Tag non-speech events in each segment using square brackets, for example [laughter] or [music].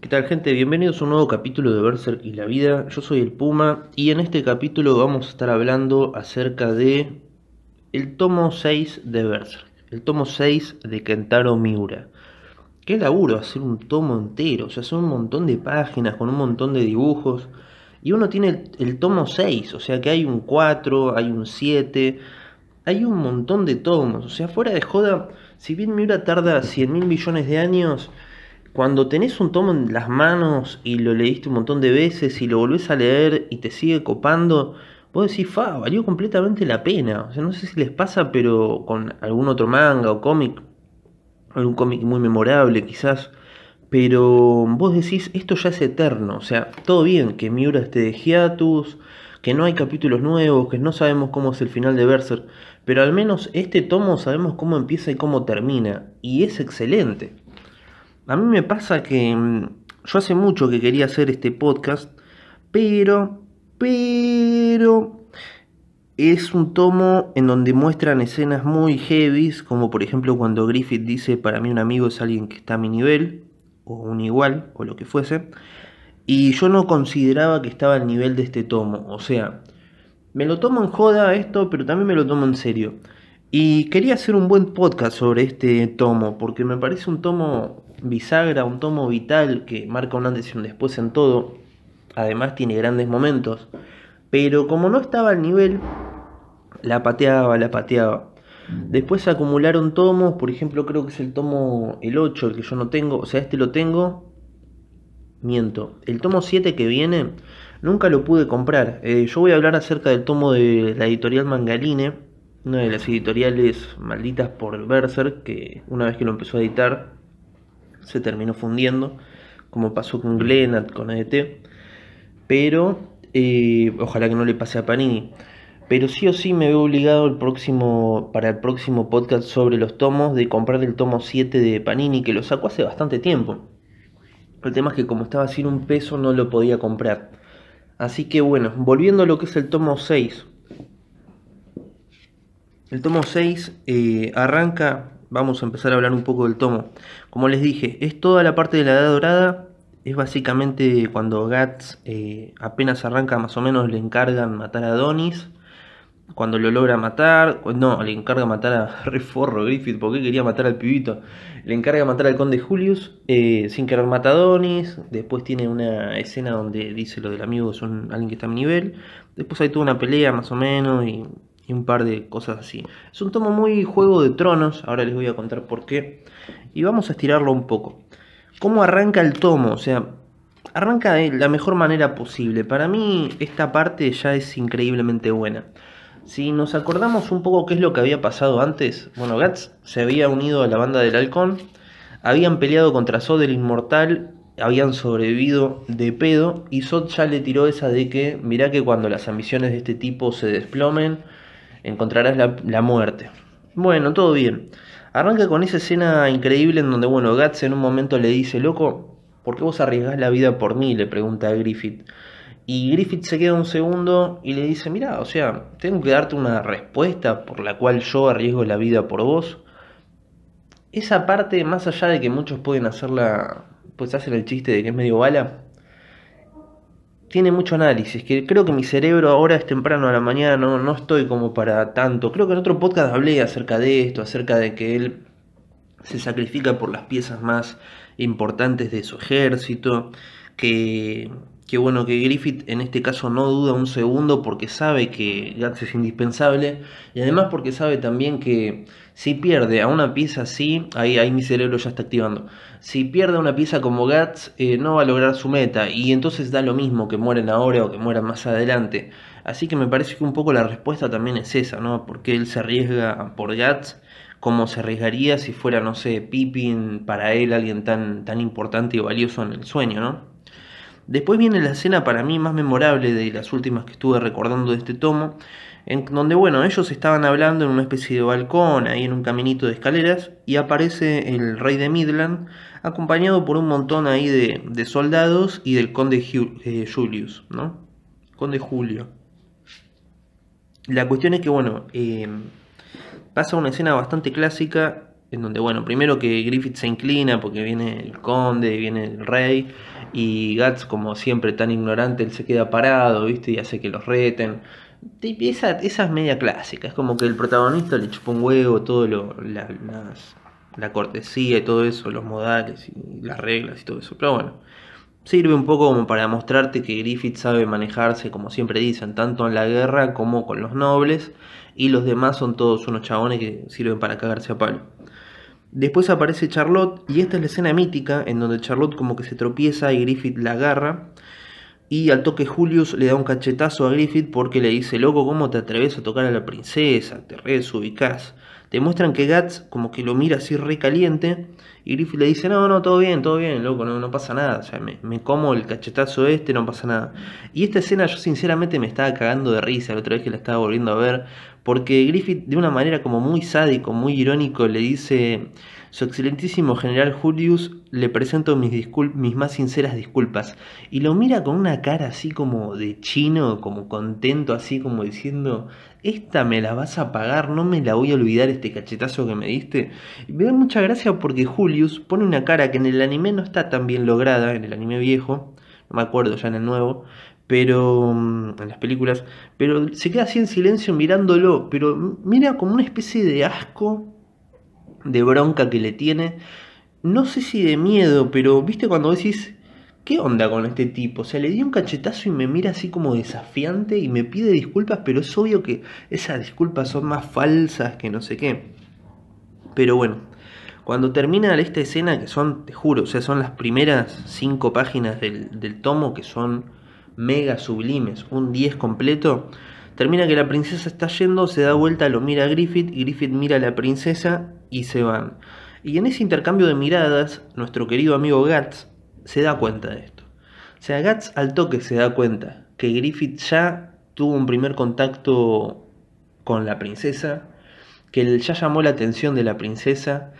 ¿Qué tal gente? Bienvenidos a un nuevo capítulo de Berserk y la vida. Yo soy el Puma y en este capítulo vamos a estar hablando acerca de el tomo 6 de Berserk, el tomo 6 de Kentaro Miura. Qué laburo hacer un tomo entero, o sea, son un montón de páginas con un montón de dibujos y uno tiene el, tomo 6, o sea que hay un 4, hay un 7, hay un montón de tomos, o sea, fuera de joda, si bien Miura tarda 100 mil millones de años, cuando tenés un tomo en las manos y lo leíste un montón de veces y lo volvés a leer y te sigue copando, vos decís, fa, valió completamente la pena. O sea, no sé si les pasa, pero con algún otro manga o cómic, algún cómic muy memorable quizás, pero vos decís, esto ya es eterno. O sea, todo bien que Miura esté de hiatus, que no hay capítulos nuevos, que no sabemos cómo es el final de Berserk, pero al menos este tomo sabemos cómo empieza y cómo termina, y es excelente. A mí me pasa que mm, yo hace mucho que quería hacer este podcast, pero, pero es un tomo en donde muestran escenas muy heavies, como por ejemplo cuando Griffith dice, para mí un amigo es alguien que está a mi nivel, o un igual, o lo que fuese, y yo no consideraba que estaba al nivel de este tomo, o sea, me lo tomo en joda esto, pero también me lo tomo en serio. Y quería hacer un buen podcast sobre este tomo, porque me parece un tomo bisagra, un tomo vital que marca un antes y un después en todo. Además tiene grandes momentos. Pero como no estaba al nivel, la pateaba, la pateaba. Después se acumularon tomos, por ejemplo creo que es el tomo el 8, el que yo no tengo, o sea, este lo tengo, miento. El tomo 7 que viene, nunca lo pude comprar. Eh, yo voy a hablar acerca del tomo de la editorial Mangaline, una de las editoriales malditas por Berserk, que una vez que lo empezó a editar, se terminó fundiendo, como pasó con Glenat, con Et Pero eh, ojalá que no le pase a Panini. Pero sí o sí me veo obligado el próximo, para el próximo podcast sobre los tomos de comprar el tomo 7 de Panini, que lo sacó hace bastante tiempo. El tema es que como estaba sin un peso no lo podía comprar. Así que bueno, volviendo a lo que es el tomo 6. El tomo 6 eh, arranca vamos a empezar a hablar un poco del tomo. Como les dije, es toda la parte de la Edad Dorada, es básicamente cuando Gats eh, apenas arranca, más o menos le encargan matar a Donis. Cuando lo logra matar, no, le encarga matar a [laughs] Reforro Griffith, porque quería matar al pibito. Le encarga matar al conde Julius, eh, sin querer matar a Donis. Después tiene una escena donde dice lo del amigo, son alguien que está a mi nivel. Después hay toda una pelea más o menos y un par de cosas así. Es un tomo muy Juego de Tronos, ahora les voy a contar por qué. Y vamos a estirarlo un poco. ¿Cómo arranca el tomo? O sea, arranca de la mejor manera posible. Para mí esta parte ya es increíblemente buena. Si nos acordamos un poco qué es lo que había pasado antes, bueno, Gats se había unido a la banda del halcón, habían peleado contra Sod el Inmortal, habían sobrevivido de pedo y Sod ya le tiró esa de que mirá que cuando las ambiciones de este tipo se desplomen, encontrarás la, muerte. Bueno, todo bien. Arranca con esa escena increíble en donde, bueno, Guts en un momento le dice, loco, ¿por qué vos arriesgás la vida por mí? Le pregunta a Griffith. Y Griffith se queda un segundo y le dice, mira, o sea, tengo que darte una respuesta por la cual yo arriesgo la vida por vos. Esa parte, más allá de que muchos pueden hacerla, pues hacen el chiste de que es medio bala, tiene mucho análisis, que creo que mi cerebro ahora es temprano a la mañana, no, no estoy como para tanto. Creo que en otro podcast hablé acerca de esto, acerca de que él se sacrifica por las piezas más importantes de su ejército, que, que bueno, que Griffith en este caso no duda un segundo porque sabe que Gats es indispensable y además porque sabe también que si pierde a una pieza así, ahí, mi cerebro ya está activando. Si pierde a una pieza como Gats, eh, no va a lograr su meta. Y entonces da lo mismo que mueran ahora o que mueran más adelante. Así que me parece que un poco la respuesta también es esa, ¿no? Porque él se arriesga por Gats como se arriesgaría si fuera, no sé, Pippin para él, alguien tan, tan importante y valioso en el sueño, ¿no? Después viene la escena para mí más memorable de las últimas que estuve recordando de este tomo, en donde bueno, ellos estaban hablando en una especie de balcón, ahí en un caminito de escaleras, y aparece el rey de Midland, acompañado por un montón ahí de, soldados y del conde eh, Julius, ¿no? Conde Julio. La cuestión es que bueno, em, pasa una escena bastante clásica en donde, bueno, primero que Griffith se inclina porque viene el conde, viene el rey, y Guts, como siempre tan ignorante, él se queda parado, ¿viste? Y hace que los reten. Esa, es media clásica, es como que el protagonista le chupa un huevo, todo lo, la, la cortesía y todo eso, los modales y las reglas y todo eso. Pero bueno, sirve un poco como para mostrarte que Griffith sabe manejarse, como siempre dicen, tanto en la guerra como con los nobles, y los demás son todos unos chabones que sirven para cagarse a palo. Después aparece Charlotte, y esta es la escena mítica en donde Charlotte como que se tropieza y Griffith la agarra, y al toque Julius le da un cachetazo a Griffith porque le dice, loco, ¿cómo te atreves a tocar a la princesa? Te resubicás. Te muestran que Guts como que lo mira así caliente. y Griffith le dice, no, no, todo bien, todo bien, loco, no, pasa nada. O sea, me, me, como el cachetazo este, no pasa nada. Y esta escena yo sinceramente me estaba cagando de risa la otra vez que la estaba volviendo a ver porque Griffith de una manera como muy sádico, muy irónico, le dice... Su excelentísimo general Julius le presento mis, mis más sinceras disculpas. Y lo mira con una cara así como de chino, como contento, así como diciendo, esta me la vas a pagar, no me la voy a olvidar este cachetazo que me diste. Y me da mucha gracia porque Julius pone una cara que en el anime no está tan bien lograda, en el anime viejo, no me acuerdo ya en el nuevo, pero mm, en las películas, pero se queda así en silencio mirándolo, pero mira como una especie de asco de bronca que le tiene. No sé si de miedo, pero viste cuando decís, ¿qué onda con este tipo? O sea, le di un cachetazo y me mira así como desafiante y me pide disculpas, pero es obvio que esas disculpas son más falsas que no sé qué. Pero bueno, cuando termina esta escena, que son, te juro, o sea, son las primeras cinco páginas del, tomo que son mega sublimes, un 10 completo. Termina que la princesa está yendo, se da vuelta, lo mira a Griffith, Griffith mira a la princesa y se van. Y en ese intercambio de miradas, nuestro querido amigo Gats se da cuenta de esto. O sea, Gats al toque se da cuenta que Griffith ya tuvo un primer contacto con la princesa, que él ya llamó la atención de la princesa,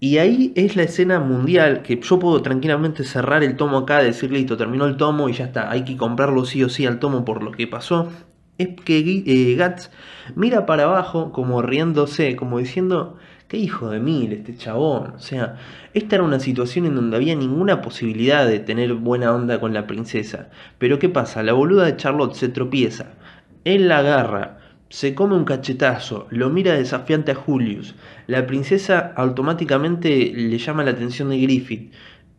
y ahí es la escena mundial que yo puedo tranquilamente cerrar el tomo acá, decir listo, terminó el tomo y ya está, hay que comprarlo sí o sí al tomo por lo que pasó. Es que eh, Guts... Gats mira para abajo como riéndose, como diciendo, hijo de mil este chabón. O sea, esta era una situación en donde había ninguna posibilidad de tener buena onda con la princesa. Pero ¿qué pasa? La boluda de Charlotte se tropieza, él la agarra, se come un cachetazo, lo mira desafiante a Julius. La princesa automáticamente le llama la atención de Griffith.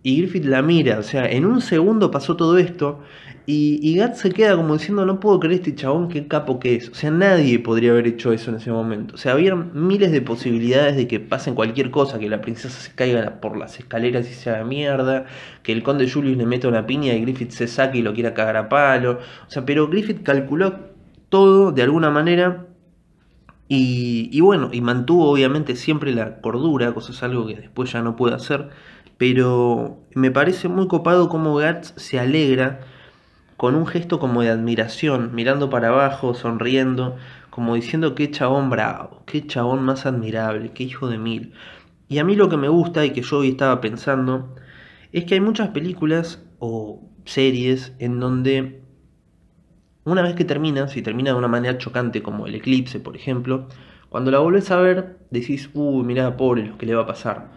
Y Griffith la mira, o sea, en un segundo pasó todo esto. Y, Gat se queda como diciendo, no puedo creer este chabón, qué capo que es. O sea, nadie podría haber hecho eso en ese momento. O sea, había miles de posibilidades de que pasen cualquier cosa, que la princesa se caiga por las escaleras y se haga mierda, que el conde Julius le meta una piña y Griffith se saque y lo quiera cagar a palo. O sea, pero Griffith calculó todo de alguna manera. Y, y bueno, y mantuvo obviamente siempre la cordura, cosa es algo que después ya no puede hacer pero me parece muy copado como Gartz se alegra con un gesto como de admiración, mirando para abajo, sonriendo, como diciendo qué chabón bravo, qué chabón más admirable, qué hijo de mil. Y a mí lo que me gusta y que yo hoy estaba pensando es que hay muchas películas o series en donde una vez que termina, si termina de una manera chocante como el eclipse, por ejemplo, cuando la volvés a ver decís, uy, mirá, pobre, lo que le va a pasar.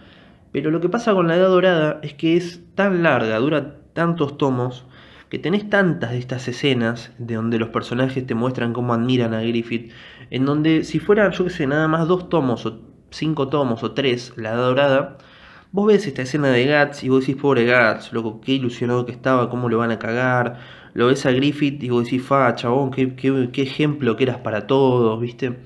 Pero lo que pasa con la Edad Dorada es que es tan larga, dura tantos tomos, que tenés tantas de estas escenas de donde los personajes te muestran cómo admiran a Griffith, en donde si fuera, yo que sé, nada más dos tomos o cinco tomos o tres, la Edad Dorada, vos ves esta escena de Guts y vos decís, pobre Guts, loco, qué ilusionado que estaba, cómo lo van a cagar. Lo ves a Griffith y vos decís, fa, chabón, qué, qué, qué ejemplo que eras para todos, ¿viste?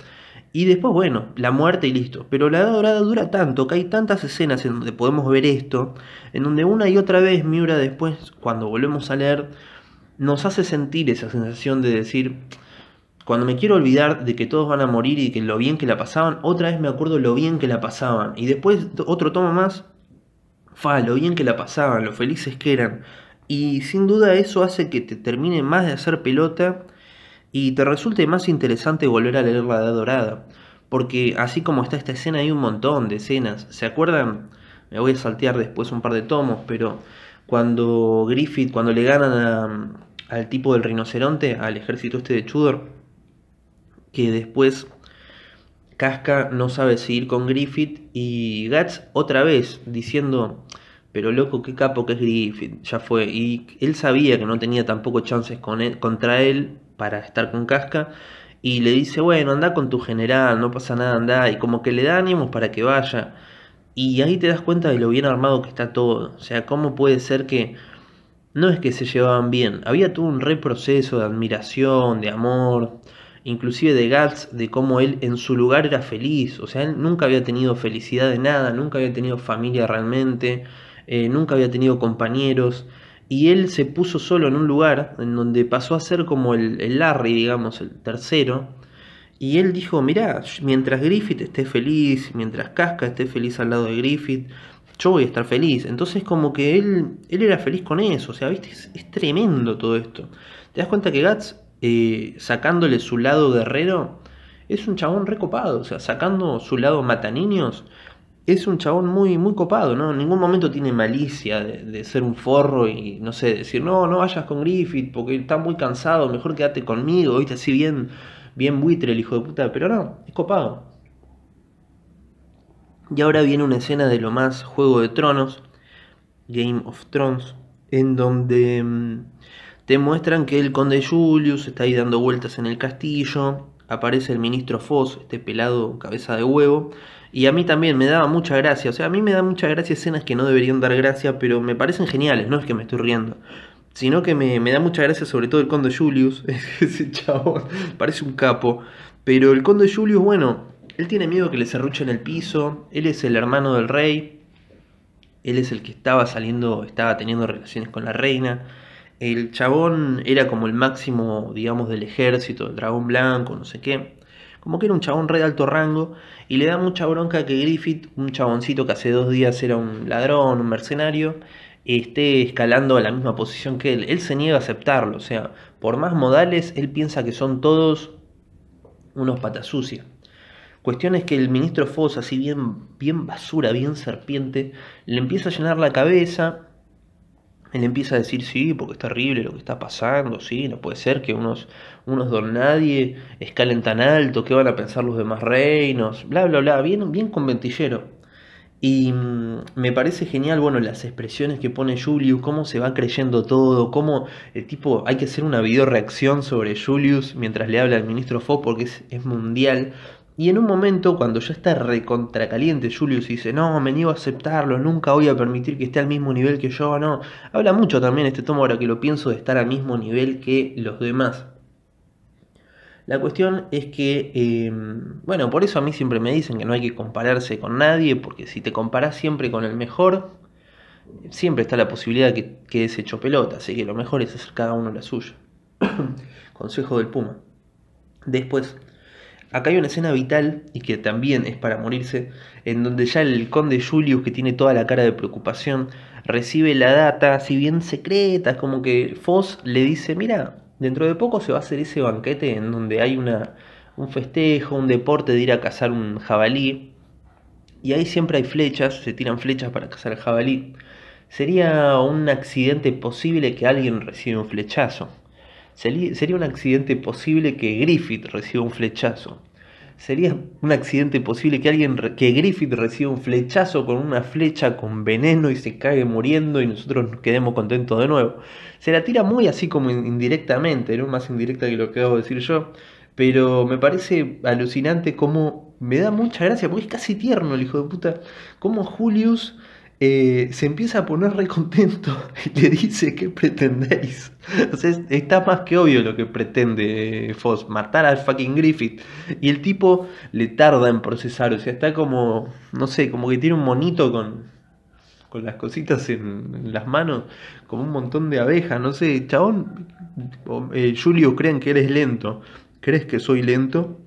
Y después, bueno, la muerte y listo. Pero la Edad Dorada dura tanto que hay tantas escenas en donde podemos ver esto, en donde una y otra vez Miura después, cuando volvemos a leer, nos hace sentir esa sensación de decir, cuando me quiero olvidar de que todos van a morir y que lo bien que la pasaban, otra vez me acuerdo lo bien que la pasaban. Y después otro tomo más, fa, lo bien que la pasaban, lo felices que eran. Y sin duda eso hace que te termine más de hacer pelota y te resulte más interesante volver a leer La Edad Dorada, porque así como está esta escena hay un montón de escenas, ¿se acuerdan? Me voy a saltear después un par de tomos, pero cuando Griffith, cuando le ganan al tipo del rinoceronte, al ejército este de Chudor, que después Casca no sabe seguir con Griffith y Guts otra vez diciendo, pero loco, qué capo que es Griffith, ya fue. Y él sabía que no tenía tampoco chances con contra él para estar con Casca y le dice, bueno, anda con tu general, no pasa nada, anda, y como que le da ánimos para que vaya. Y ahí te das cuenta de lo bien armado que está todo, o sea, cómo puede ser que no es que se llevaban bien, había todo un reproceso de admiración, de amor, inclusive de Gats, de cómo él en su lugar era feliz, o sea, él nunca había tenido felicidad de nada, nunca había tenido familia realmente, eh, nunca había tenido compañeros, y él se puso solo en un lugar en donde pasó a ser como el, Larry, digamos, el tercero. Y él dijo, mirá, mientras Griffith esté feliz, mientras Casca esté feliz al lado de Griffith, yo voy a estar feliz. Entonces como que él, él era feliz con eso, o sea, viste, es, tremendo todo esto. Te das cuenta que Guts, eh, sacándole su lado guerrero, es un chabón recopado, o sea, sacando su lado mataniños, es un chabón muy, muy copado, ¿no? En ningún momento tiene malicia de, ser un forro y, no sé, decir, no, no vayas con Griffith porque está muy cansado, mejor quédate conmigo, ¿viste? Así bien, bien buitre el hijo de puta, pero no, es copado. Y ahora viene una escena de lo más Juego de Tronos, Game of Thrones, en donde mm, te muestran que el conde Julius está ahí dando vueltas en el castillo, aparece el ministro Foss, este pelado cabeza de huevo. Y a mí también me daba mucha gracia. O sea, a mí me da mucha gracia escenas que no deberían dar gracia, pero me parecen geniales. No es que me estoy riendo. Sino que me, da mucha gracia sobre todo el conde Julius. [laughs] Ese chabón parece un capo. Pero el conde Julius, bueno, él tiene miedo que le en el piso. Él es el hermano del rey. Él es el que estaba saliendo, estaba teniendo relaciones con la reina. El chabón era como el máximo, digamos, del ejército, el dragón blanco, no sé qué. Como que era un chabón re de alto rango y le da mucha bronca que Griffith, un chaboncito que hace dos días era un ladrón, un mercenario, esté escalando a la misma posición que él. Él se niega a aceptarlo, o sea, por más modales, él piensa que son todos unos patas sucias. Cuestión es que el ministro Foss, así bien, bien basura, bien serpiente, le empieza a llenar la cabeza él empieza a decir, sí, porque es terrible lo que está pasando, sí, no puede ser que unos, unos don nadie escalen tan alto, qué van a pensar los demás reinos, bla, bla, bla, bien, bien ventillero. Y mm, me parece genial, bueno, las expresiones que pone Julius, cómo se va creyendo todo, cómo el tipo, hay que hacer una video reacción sobre Julius mientras le habla al ministro Fox, porque es mundial, y en un momento, cuando ya está recontracaliente, Julius dice, no, me niego a aceptarlo, nunca voy a permitir que esté al mismo nivel que yo, no. Habla mucho también este tomo, ahora que lo pienso, de estar al mismo nivel que los demás. La cuestión es que, em, bueno, por eso a mí siempre me dicen que no hay que compararse con nadie, porque si te comparas siempre con el mejor, siempre está la posibilidad de que quedes hecho pelota, así que lo mejor es hacer cada uno la suya. [coughs] Consejo del Puma. Después, Acá hay una escena vital, y que también es para morirse, en donde ya el conde Julius, que tiene toda la cara de preocupación, recibe la data, si bien secreta, como que Foss le dice, mira, dentro de poco se va a hacer ese banquete en donde hay un festejo, un deporte de ir a cazar un jabalí, y ahí siempre hay flechas, se tiran flechas para cazar el jabalí. Sería un accidente posible que alguien reciba un flechazo. Sería un accidente posible que Griffith reciba un flechazo. Sería un accidente posible que alguien que Griffith reciba un flechazo con una flecha con veneno y se cague muriendo y nosotros nos quedemos contentos de nuevo. Se la tira muy así como indirectamente, no más indirecta que lo que acabo decir yo, pero me parece alucinante cómo me da mucha gracia, porque es casi tierno el hijo de puta, como Julius eh, se empieza a poner recontento y le dice, que pretendéis? está más que obvio lo que pretende eh, Foss, matar al fucking Griffith. Y el tipo le tarda en procesar, o sea, está como, no sé, como que tiene un monito con, con las cositas en, las manos, como un montón de abejas, no sé, chabón, eh, Julio, crean que eres lento, ¿crees que soy lento?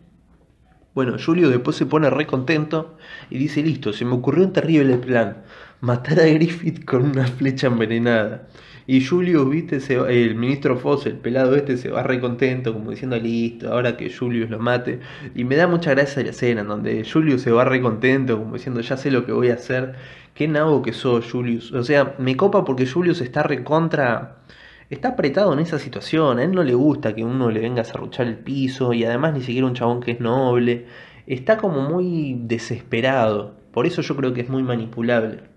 Bueno, Julio después se pone re contento y dice, listo, se me ocurrió un terrible plan, matar a Griffith con una flecha envenenada. Y Julio, viste, el ministro Foss, el pelado este, se va re contento, como diciendo, listo, ahora que Julius lo mate. Y me da mucha gracia la escena, donde Julius se va re contento, como diciendo, ya sé lo que voy a hacer. Qué nabo que soy, Julius. O sea, me copa porque Julius está recontra... contra está apretado en esa situación, a él no le gusta que uno le venga a serruchar el piso y además ni siquiera un chabón que es noble, está como muy desesperado, por eso yo creo que es muy manipulable.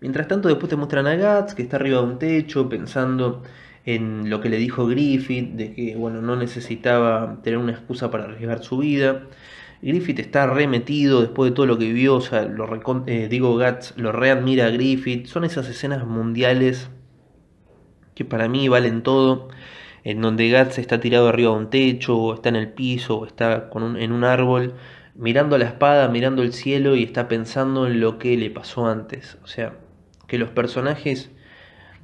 Mientras tanto después te muestran a Guts que está arriba de un techo pensando en lo que le dijo Griffith, de que bueno, no necesitaba tener una excusa para arriesgar su vida. Griffith está remetido después de todo lo que vivió, o sea, lo eh, digo Guts lo readmira a Griffith, son esas escenas mundiales que para mí valen todo, en donde Guts está tirado arriba de un techo, o está en el piso, o está en un árbol, mirando la espada, mirando el cielo y está pensando en lo que le pasó antes. O sea, que los personajes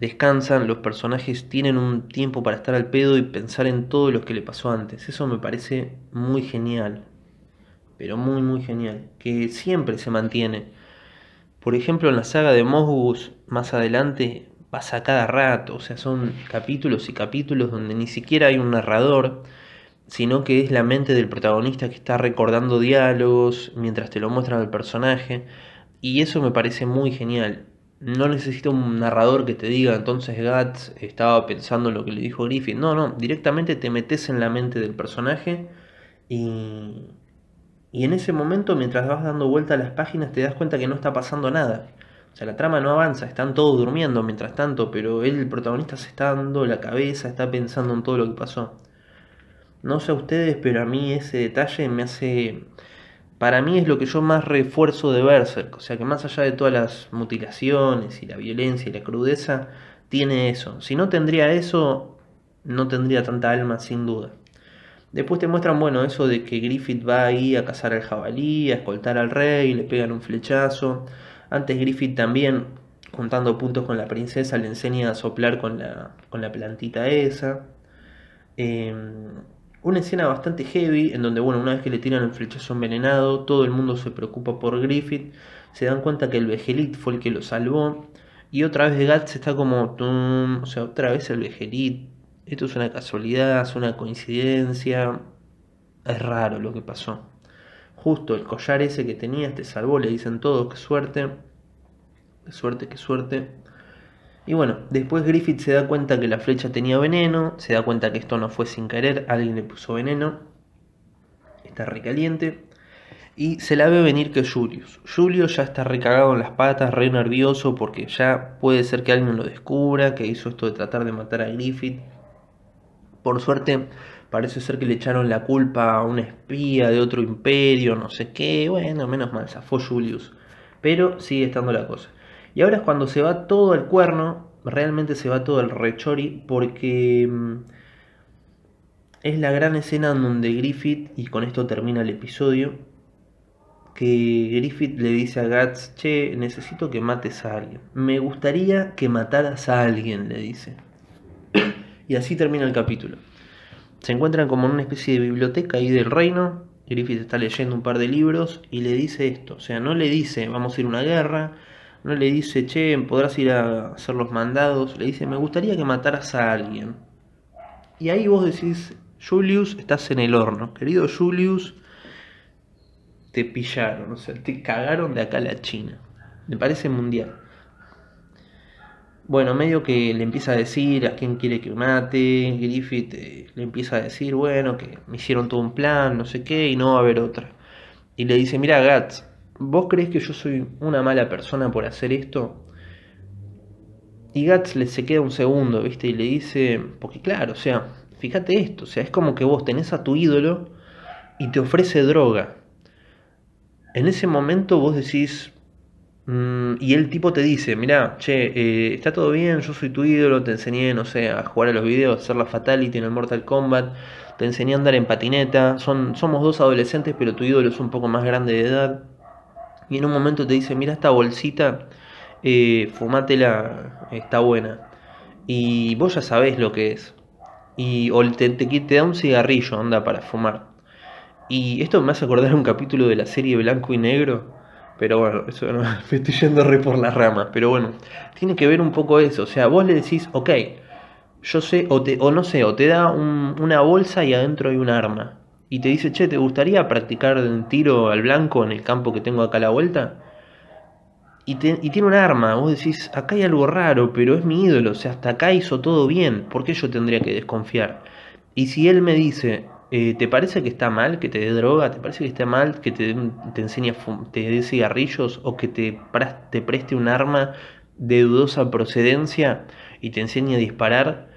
descansan, los personajes tienen un tiempo para estar al pedo y pensar en todo lo que le pasó antes. Eso me parece muy genial, pero muy muy genial, que siempre se mantiene. Por ejemplo, en la saga de Mosgus, más adelante, pasa cada rato, o sea, son capítulos y capítulos donde ni siquiera hay un narrador, sino que es la mente del protagonista que está recordando diálogos mientras te lo muestran al personaje, y eso me parece muy genial. No necesito un narrador que te diga, entonces Guts estaba pensando lo que le dijo Griffith. No, no, directamente te metes en la mente del personaje y, y en ese momento, mientras vas dando vuelta a las páginas, te das cuenta que no está pasando nada. O sea, la trama no avanza, están todos durmiendo mientras tanto, pero el protagonista, se está dando la cabeza, está pensando en todo lo que pasó. No sé a ustedes, pero a mí ese detalle me hace... Para mí es lo que yo más refuerzo de Berserk. O sea que más allá de todas las mutilaciones y la violencia y la crudeza, tiene eso. Si no tendría eso, no tendría tanta alma sin duda. Después te muestran, bueno, eso de que Griffith va ahí a cazar al jabalí, a escoltar al rey, le pegan un flechazo. Antes Griffith también, contando puntos con la princesa, le enseña a soplar con la, con la plantita esa. Em, una escena bastante heavy, en donde, bueno, una vez que le tiran el flechazo envenenado, todo el mundo se preocupa por Griffith. Se dan cuenta que el Vegelit fue el que lo salvó. Y otra vez Guts está como, o sea, otra vez el Vegelit. Esto es una casualidad, es una coincidencia. Es raro lo que pasó. Justo el collar ese que tenía, te salvó, le dicen todos, qué suerte. Qué suerte, qué suerte. Y bueno, después Griffith se da cuenta que la flecha tenía veneno, se da cuenta que esto no fue sin querer, alguien le puso veneno. Está recaliente. Y se la ve venir que Julius. Julius ya está recagado en las patas, re nervioso, porque ya puede ser que alguien lo descubra, que hizo esto de tratar de matar a Griffith. Por suerte, Parece ser que le echaron la culpa a un espía de otro imperio, no sé qué. Bueno, menos mal, Fue Julius. Pero sigue estando la cosa. Y ahora es cuando se va todo el cuerno, realmente se va todo el rechori, porque mm, es la gran escena donde Griffith, y con esto termina el episodio, que Griffith le dice a Guts, che, necesito que mates a alguien. Me gustaría que mataras a alguien, le dice. [coughs] Y así termina el capítulo se encuentran como en una especie de biblioteca ahí del reino. Griffith está leyendo un par de libros y le dice esto. O sea, no le dice vamos a ir a una guerra, no le dice che, podrás ir a hacer los mandados, le dice me gustaría que mataras a alguien. Y ahí vos decís, Julius, estás en el horno. Querido Julius, te pillaron, o sea, te cagaron de acá a la China. Me parece mundial bueno, medio que le empieza a decir a quién quiere que mate, Griffith eh, le empieza a decir, bueno, que me hicieron todo un plan, no sé qué, y no va a haber otra. Y le dice, mira Gats, ¿vos crees que yo soy una mala persona por hacer esto? Y Gats le se queda un segundo, ¿viste? Y le dice, porque claro, o sea, fíjate esto, o sea, es como que vos tenés a tu ídolo y te ofrece droga. En ese momento vos decís, Mm, y el tipo te dice, mirá, che, eh, está todo bien, yo soy tu ídolo, te enseñé, no sé, a jugar a los videos, a hacer la Fatality en el Mortal Kombat, te enseñé a andar en patineta, son, somos dos adolescentes, pero tu ídolo es un poco más grande de edad. Y en un momento te dice, mira esta bolsita, eh, fumátela, está buena. Y vos ya sabés lo que es. Y, o te, da un cigarrillo, anda, para fumar. Y esto me hace acordar un capítulo de la serie Blanco y Negro pero bueno, eso [laughs] me estoy yendo re por las ramas. Pero bueno, tiene que ver un poco eso. O sea, vos le decís, ok, yo sé, o, te, o no sé, o te da una bolsa y adentro hay un arma. Y te dice, che, ¿te gustaría practicar un tiro al blanco en el campo que tengo acá a la vuelta? Y, y, tiene un arma. Vos decís, acá hay algo raro, pero es mi ídolo. O sea, hasta acá hizo todo bien. ¿Por qué yo tendría que desconfiar? Y si él me dice, eh, ¿te parece que está mal que te dé droga? ¿Te parece que está mal que te, dé cigarrillos o que te, preste un arma de dudosa procedencia y te enseñe a disparar?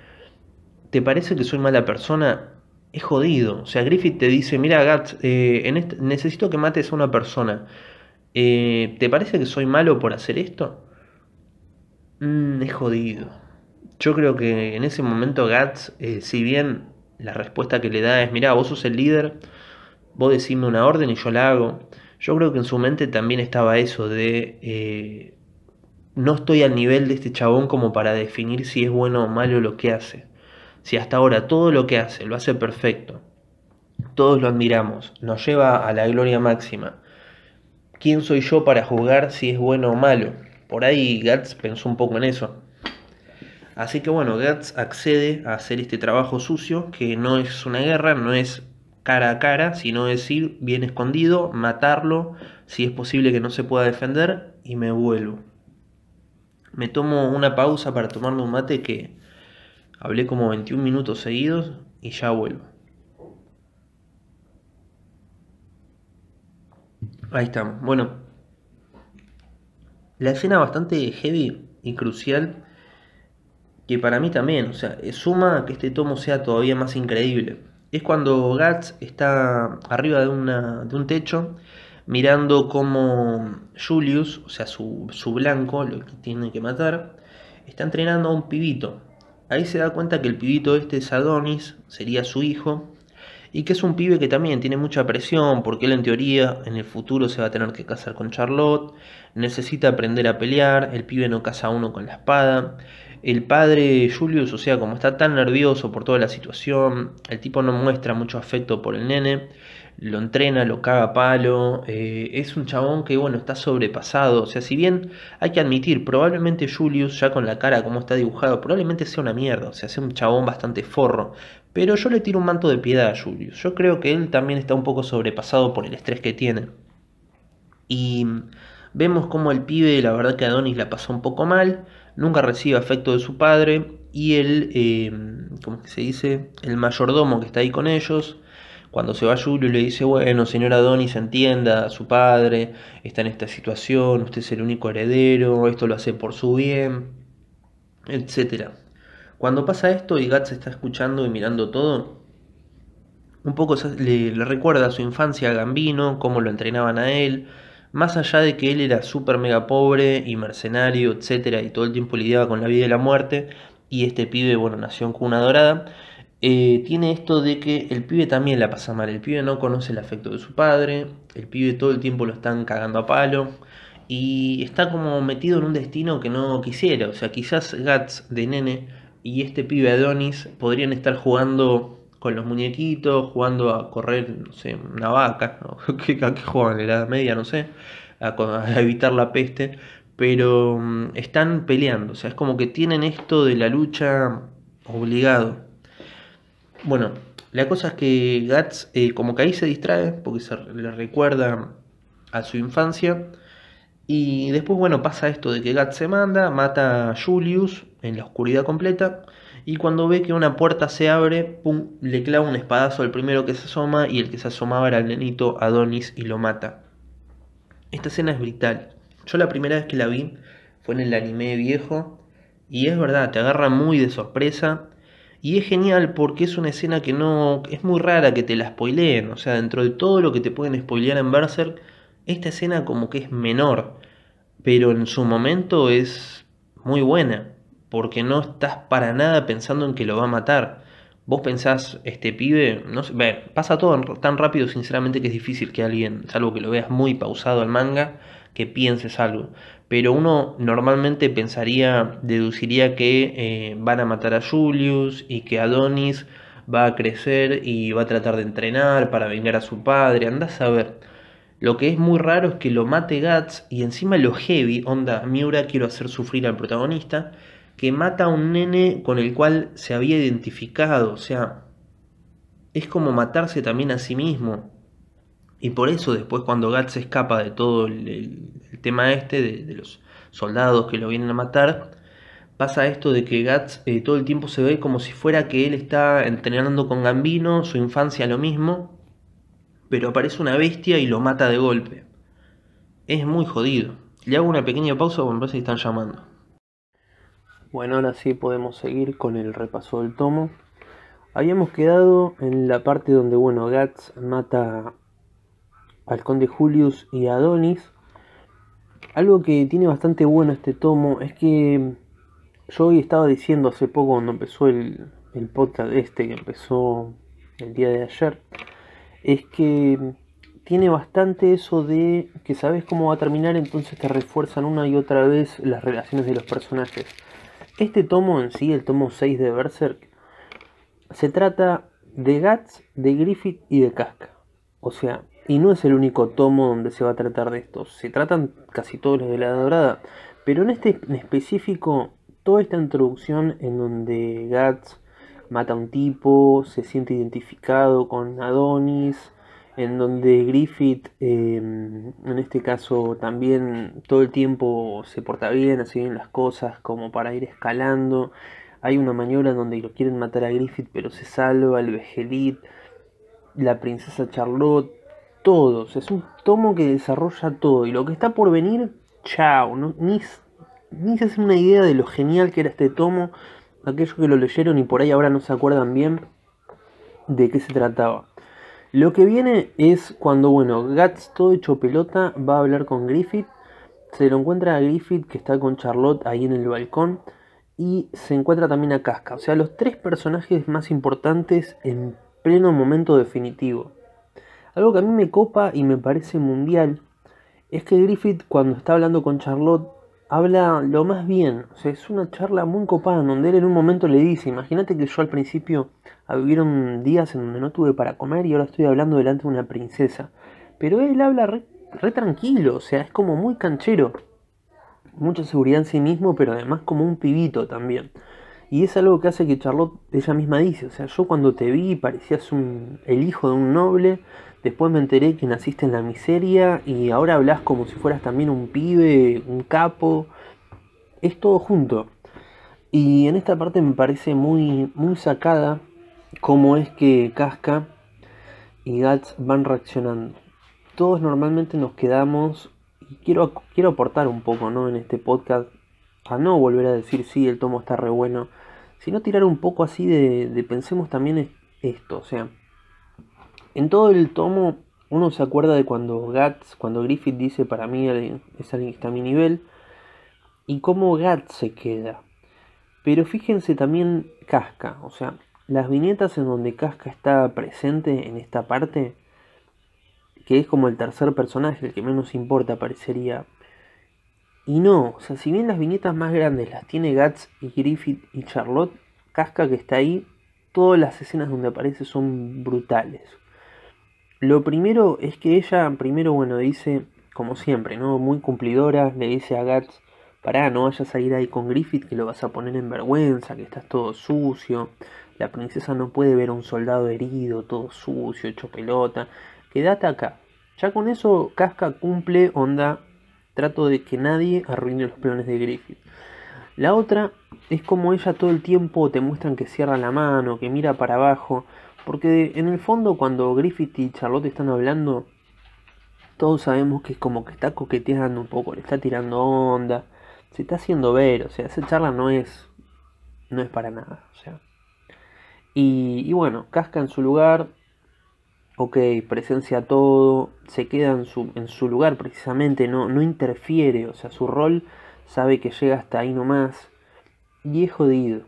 ¿Te parece que soy mala persona? Es jodido. O sea, Griffith te dice, mira Gats, eh, necesito que mates a una persona. Eh, ¿Te parece que soy malo por hacer esto? Mm, es jodido. Yo creo que en ese momento Gats, si bien la respuesta que le da es, mirá, vos sos el líder, vos decime una orden y yo la hago. Yo creo que en su mente también estaba eso de, eh, no estoy al nivel de este chabón como para definir si es bueno o malo lo que hace. Si hasta ahora todo lo que hace lo hace perfecto, todos lo admiramos, nos lleva a la gloria máxima. ¿Quién soy yo para juzgar si es bueno o malo? Por ahí Gats pensó un poco en eso. Así que bueno, Gertz accede a hacer este trabajo sucio, que no es una guerra, no es cara a cara, sino es ir bien escondido, matarlo, si es posible que no se pueda defender, y me vuelvo. Me tomo una pausa para tomarme un mate que hablé como 21 minutos seguidos y ya vuelvo. Ahí estamos. Bueno, la escena bastante heavy y crucial que para mí también, o sea, eh, suma que este tomo sea todavía más increíble. Es cuando Gats está arriba de, una, de un techo mirando como Julius, o sea, su, su blanco, lo que tiene que matar, está entrenando a un pibito. Ahí se da cuenta que el pibito este es Adonis, sería su hijo, y que es un pibe que también tiene mucha presión, porque él en teoría en el futuro se va a tener que casar con Charlotte, necesita aprender a pelear, el pibe no casa a uno con la espada, el padre Julius, o sea, como está tan nervioso por toda la situación, el tipo no muestra mucho afecto por el nene, lo entrena, lo caga a palo, eh, es un chabón que, bueno, está sobrepasado, o sea, si bien hay que admitir, probablemente Julius, ya con la cara como está dibujado, probablemente sea una mierda, o sea, sea un chabón bastante forro, pero yo le tiro un manto de piedad a Julius, yo creo que él también está un poco sobrepasado por el estrés que tiene. Y vemos como el pibe, la verdad que Adonis la pasó un poco mal, nunca recibe afecto de su padre y el, eh, se dice? El mayordomo que está ahí con ellos, cuando se va Julio le dice, bueno, señora Donis, entienda, su padre está en esta situación, usted es el único heredero, esto lo hace por su bien, etc. Cuando pasa esto y se está escuchando y mirando todo, un poco le, recuerda su infancia a Gambino, cómo lo entrenaban a él, más allá de que él era súper mega pobre y mercenario, etcétera, y todo el tiempo lidiaba con la vida y la muerte, y este pibe, bueno, nació en cuna dorada, eh, tiene esto de que el pibe también la pasa mal, el pibe no conoce el afecto de su padre, el pibe todo el tiempo lo están cagando a palo, y está como metido en un destino que no quisiera, o sea, quizás Guts de nene y este pibe Adonis podrían estar jugando con los muñequitos, jugando a correr, no sé, una vaca, que, juegan en la Edad Media, no sé, a, evitar la peste, pero mm, están peleando, o sea, es como que tienen esto de la lucha obligado. Bueno, la cosa es que Gats, eh, como que ahí se distrae porque se le recuerda a su infancia. Y después, bueno, pasa esto de que Gats se manda, mata a Julius en la oscuridad completa y cuando ve que una puerta se abre, pum, le clava un espadazo al primero que se asoma y el que se asomaba era el nenito Adonis y lo mata. Esta escena es brutal. Yo la primera vez que la vi fue en el anime viejo y es verdad, te agarra muy de sorpresa y es genial porque es una escena que no es muy rara que te la spoileen, o sea, dentro de todo lo que te pueden spoilear en Berserk, esta escena como que es menor, pero en su momento es muy buena porque no estás para nada pensando en que lo va a matar. Vos pensás, este pibe, no pasa todo tan rápido, sinceramente, que es difícil que alguien, salvo que lo veas muy pausado al manga, que pienses algo. Pero uno normalmente pensaría, deduciría que eh, van a matar a Julius y que Adonis va a crecer y va a tratar de entrenar para vengar a su padre, andás a ver. Lo que es muy raro es que lo mate Gats y encima lo heavy, onda, Miura quiero hacer sufrir al protagonista, que mata a un nene con el cual se había identificado, o sea, es como matarse también a sí mismo. Y por eso después cuando Gats se escapa de todo el, tema este, de, los soldados que lo vienen a matar, pasa esto de que Gats eh, todo el tiempo se ve como si fuera que él está entrenando con Gambino, su infancia lo mismo, pero aparece una bestia y lo mata de golpe. Es muy jodido. Le hago una pequeña pausa porque me parece que están llamando. Bueno, ahora sí podemos seguir con el repaso del tomo. Habíamos quedado en la parte donde, bueno, mata al conde Julius y a Adonis. Algo que tiene bastante bueno este tomo es que yo hoy estaba diciendo hace poco cuando empezó el, el podcast este que empezó el día de ayer, es que tiene bastante eso de que sabes cómo va a terminar, entonces te refuerzan una y otra vez las relaciones de los personajes. Este tomo en sí, el tomo 6 de Berserk, se trata de Guts, de Griffith y de Casca. O sea, y no es el único tomo donde se va a tratar de esto. Se tratan casi todos los de la dorada. Pero en este específico, toda esta introducción en donde Guts mata a un tipo, se siente identificado con Adonis, en donde Griffith, em, en este caso también todo el tiempo se porta bien, así bien las cosas como para ir escalando. Hay una maniobra donde lo quieren matar a Griffith, pero se salva, el Vegelit, la princesa Charlotte, todos. Es un tomo que desarrolla todo. Y lo que está por venir, chao. No, ni, ni se hace una idea de lo genial que era este tomo. Aquellos que lo leyeron y por ahí ahora no se acuerdan bien de qué se trataba. Lo que viene es cuando, bueno, Guts todo hecho pelota va a hablar con Griffith. Se lo encuentra a Griffith que está con Charlotte ahí en el balcón. Y se encuentra también a Casca. O sea, los tres personajes más importantes en pleno momento definitivo. Algo que a mí me copa y me parece mundial es que Griffith cuando está hablando con Charlotte habla lo más bien, o sea, es una charla muy copada en donde él en un momento le dice, imagínate que yo al principio vivieron ah, días en donde no tuve para comer y ahora estoy hablando delante de una princesa. Pero él habla re, tranquilo, o sea, es como muy canchero. Mucha seguridad en sí mismo, pero además como un pibito también. Y es algo que hace que Charlotte ella misma dice, o sea, yo cuando te vi parecías un, el hijo de un noble, Después me enteré que naciste en la miseria y ahora hablas como si fueras también un pibe, un capo. Es todo junto. Y en esta parte me parece muy, muy sacada cómo es que Casca y Gats van reaccionando. Todos normalmente nos quedamos, y quiero, quiero aportar un poco ¿no? en este podcast, a no volver a decir si el tomo está re bueno, sino tirar un poco así de, de pensemos también esto, o sea, en todo el tomo uno se acuerda de cuando Guts, cuando Griffith dice para mí es alguien que está a mi nivel, y cómo Guts se queda. Pero fíjense también Casca, o sea, las viñetas en donde Casca está presente en esta parte, que es como el tercer personaje, el que menos importa parecería. Y no, o sea, si bien las viñetas más grandes las tiene Guts y Griffith y Charlotte, Casca que está ahí, todas las escenas donde aparece son brutales. Lo primero es que ella, primero, bueno, dice, como siempre, ¿no? Muy cumplidora, le dice a Gats, pará, no vayas a ir ahí con Griffith que lo vas a poner en vergüenza, que estás todo sucio. La princesa no puede ver a un soldado herido, todo sucio, hecho pelota. Quédate acá. Ya con eso, Casca cumple, onda, trato de que nadie arruine los planes de Griffith. La otra es como ella todo el tiempo te muestran que cierra la mano, que mira para abajo, porque en el fondo cuando Griffith y Charlotte están hablando, todos sabemos que es como que está coqueteando un poco, le está tirando onda, se está haciendo ver, o sea, esa charla no es, no es para nada, o sea. Y, bueno, casca en su lugar, ok, presencia todo, se queda en su, lugar precisamente, no, no interfiere, o sea, su rol sabe que llega hasta ahí nomás, y es jodido.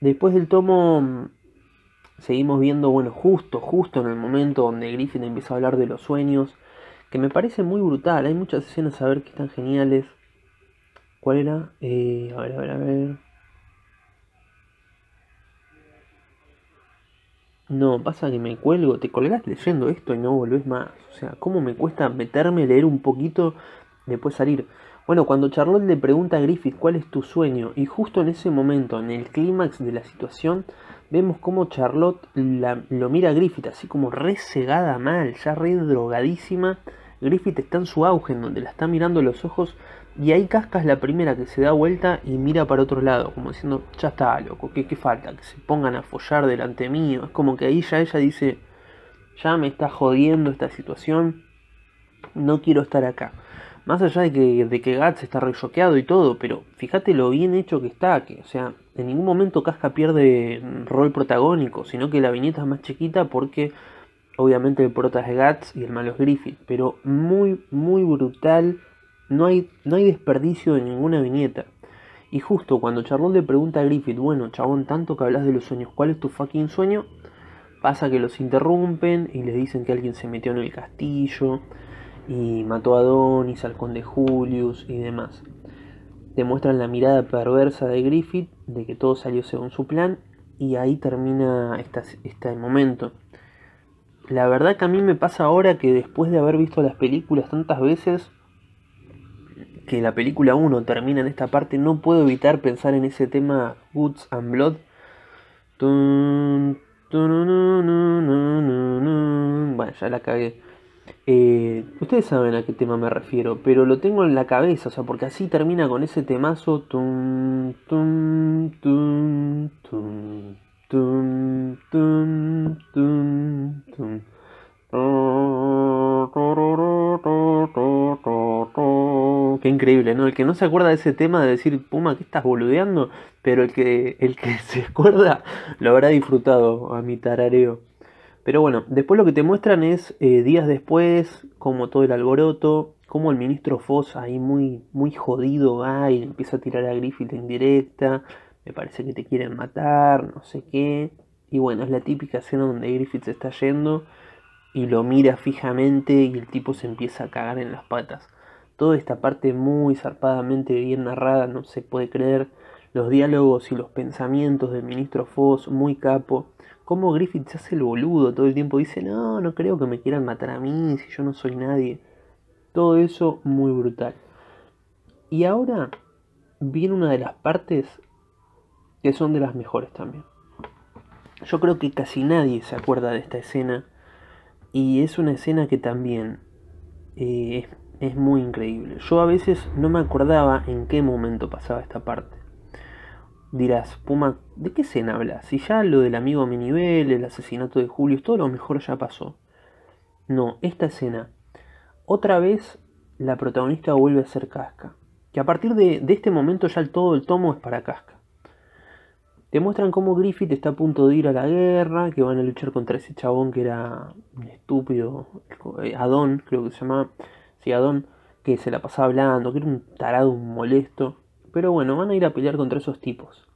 Después del tomo seguimos viendo, bueno, justo, justo en el momento donde Griffith empieza a hablar de los sueños, que me parece muy brutal. Hay muchas escenas a ver que están geniales. ¿Cuál era? Eh, a ver, a ver, a ver. No, pasa que me cuelgo, te colgas leyendo esto y no volvés más. O sea, ¿cómo me cuesta meterme, leer un poquito, después salir? Bueno, cuando Charlotte le pregunta a Griffith cuál es tu sueño, y justo en ese momento, en el clímax de la situación, vemos como Charlotte lo mira a Griffith, así como resegada mal, ya re drogadísima. Griffith está en su auge, en donde la está mirando los ojos, y ahí Casca es la primera que se da vuelta y mira para otro lado, como diciendo, ya está, loco, ¿qué, qué falta? Que se pongan a follar delante mío. Es como que ahí ya ella dice, ya me está jodiendo esta situación, no quiero estar acá. Más allá de que, de que Guts está rechoqueado y todo, pero fíjate lo bien hecho que está, que, o sea, en ningún momento Casca pierde mm, rol protagónico, sino que la viñeta es más chiquita porque obviamente el prota es Gats y el malo es Griffith, pero muy, muy brutal, no hay, no hay desperdicio de ninguna viñeta. Y justo cuando Charlotte le pregunta a Griffith, bueno, chabón, tanto que hablas de los sueños, ¿cuál es tu fucking sueño? Pasa que los interrumpen y les dicen que alguien se metió en el castillo, y mató a Donis, al conde Julius y demás. Demuestran la mirada perversa de Griffith de que todo salió según su plan y ahí termina este momento. La verdad que a mí me pasa ahora que después de haber visto las películas tantas veces, que la película 1 termina en esta parte, no puedo evitar pensar en ese tema Woods and Blood. Bueno, ya la cagué. Eh, ustedes saben a qué tema me refiero, pero lo tengo en la cabeza, o sea, porque así termina con ese temazo. Tum, Qué increíble, ¿no? El que no se acuerda de ese tema de decir, Puma, que estás boludeando? Pero el que, el que [laughs] se acuerda lo habrá disfrutado a mi tarareo. Pero bueno, después lo que te muestran es eh, días después, como todo el alboroto, como el ministro Foss ahí muy, muy jodido va y empieza a tirar a Griffith en directa, me parece que te quieren matar, no sé qué. Y bueno, es la típica escena donde Griffith se está yendo y lo mira fijamente y el tipo se empieza a cagar en las patas. Toda esta parte muy zarpadamente bien narrada, no se puede creer. Los diálogos y los pensamientos del ministro Foss, muy capo cómo Griffith se hace el boludo todo el tiempo. Dice, no, no creo que me quieran matar a mí, si yo no soy nadie. Todo eso muy brutal. Y ahora viene una de las partes que son de las mejores también. Yo creo que casi nadie se acuerda de esta escena. Y es una escena que también eh, es muy increíble. Yo a veces no me acordaba en qué momento pasaba esta parte. Dirás, Puma, ¿de qué escena hablas? Si ya lo del amigo a mi nivel, el asesinato de Julio, todo lo mejor ya pasó. No, esta escena. Otra vez la protagonista vuelve a ser casca. Que a partir de, este momento ya el todo el tomo es para casca. Te muestran cómo Griffith está a punto de ir a la guerra, que van a luchar contra ese chabón que era un estúpido, eh, Adón, creo que se llamaba, sí, Adón, que se la pasaba hablando, que era un tarado, un molesto. Pero bueno, van a ir a pelear contra esos tipos.